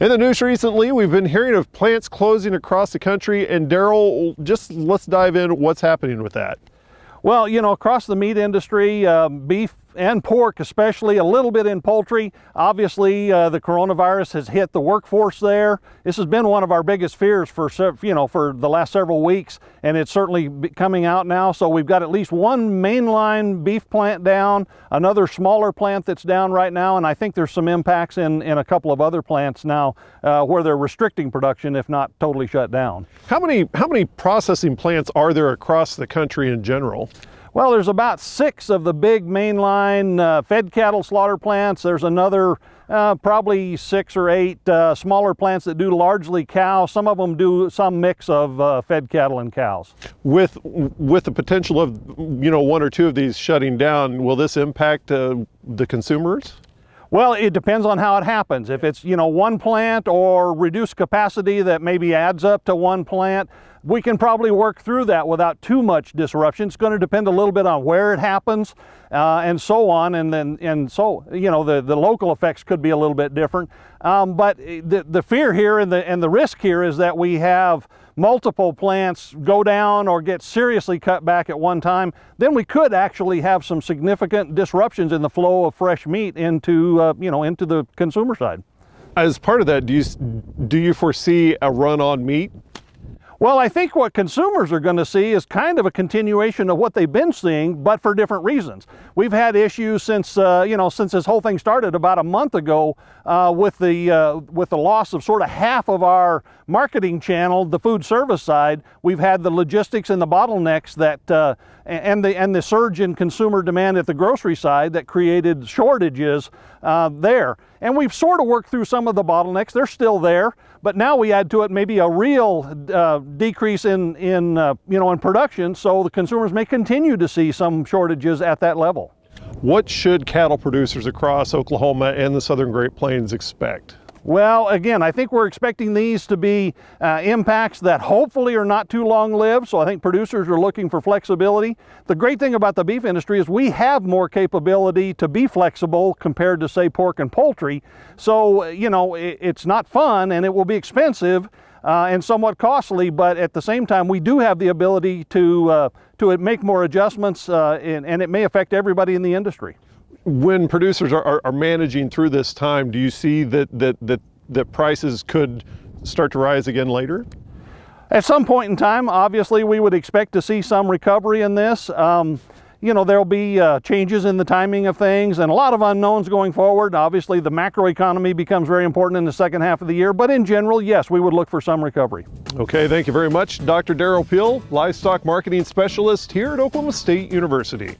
In the news recently, we've been hearing of plants closing across the country, and Daryl, just let's dive in what's happening with that. Well, you know, across the meat industry, um, beef and pork especially, a little bit in poultry. Obviously, uh, the coronavirus has hit the workforce there. This has been one of our biggest fears for, you know, for the last several weeks, and it's certainly coming out now. So we've got at least one mainline beef plant down, another smaller plant that's down right now, and I think there's some impacts in, in a couple of other plants now uh, where they're restricting production, if not totally shut down. How many, how many processing plants are there across the country in general? Well, there's about six of the big mainline uh, fed cattle slaughter plants. There's another uh, probably six or eight uh, smaller plants that do largely cow. Some of them do some mix of uh, fed cattle and cows. With with the potential of you know one or two of these shutting down, will this impact uh, the consumers? Well, it depends on how it happens. If it's you know one plant or reduced capacity that maybe adds up to one plant, we can probably work through that without too much disruption. It's going to depend a little bit on where it happens uh, and so on. And then, and so, you know, the, the local effects could be a little bit different. Um, but eh, the, the fear here and the, and the risk here is that we have multiple plants go down or get seriously cut back at one time, then we could actually have some significant disruptions in the flow of fresh meat into, uh, you know, into the consumer side. As part of that, do you, do you foresee a run on meat well, I think what consumers are going to see is kind of a continuation of what they've been seeing, but for different reasons. We've had issues since uh, you know since this whole thing started about a month ago uh, with the uh, with the loss of sort of half of our marketing channel, the food service side. We've had the logistics and the bottlenecks that uh, and the and the surge in consumer demand at the grocery side that created shortages uh, there. And we've sort of worked through some of the bottlenecks. They're still there, but now we add to it maybe a real uh, decrease in, in, uh, you know, in production, so the consumers may continue to see some shortages at that level. What should cattle producers across Oklahoma and the Southern Great Plains expect? Well, again, I think we're expecting these to be uh, impacts that hopefully are not too long lived, so I think producers are looking for flexibility. The great thing about the beef industry is we have more capability to be flexible compared to, say, pork and poultry. So, you know, it, it's not fun and it will be expensive. Uh, and somewhat costly, but at the same time, we do have the ability to, uh, to make more adjustments, uh, and, and it may affect everybody in the industry when producers are, are, are, managing through this time, do you see that, that, that, that prices could start to rise again later? At some point in time, obviously, we would expect to see some recovery in this. Um, you know, there'll be uh, changes in the timing of things and a lot of unknowns going forward. Obviously, the macroeconomy becomes very important in the second half of the year, but in general, yes, we would look for some recovery. Okay, thank you very much, Dr. Daryl Peel, livestock marketing specialist here at Oklahoma State University.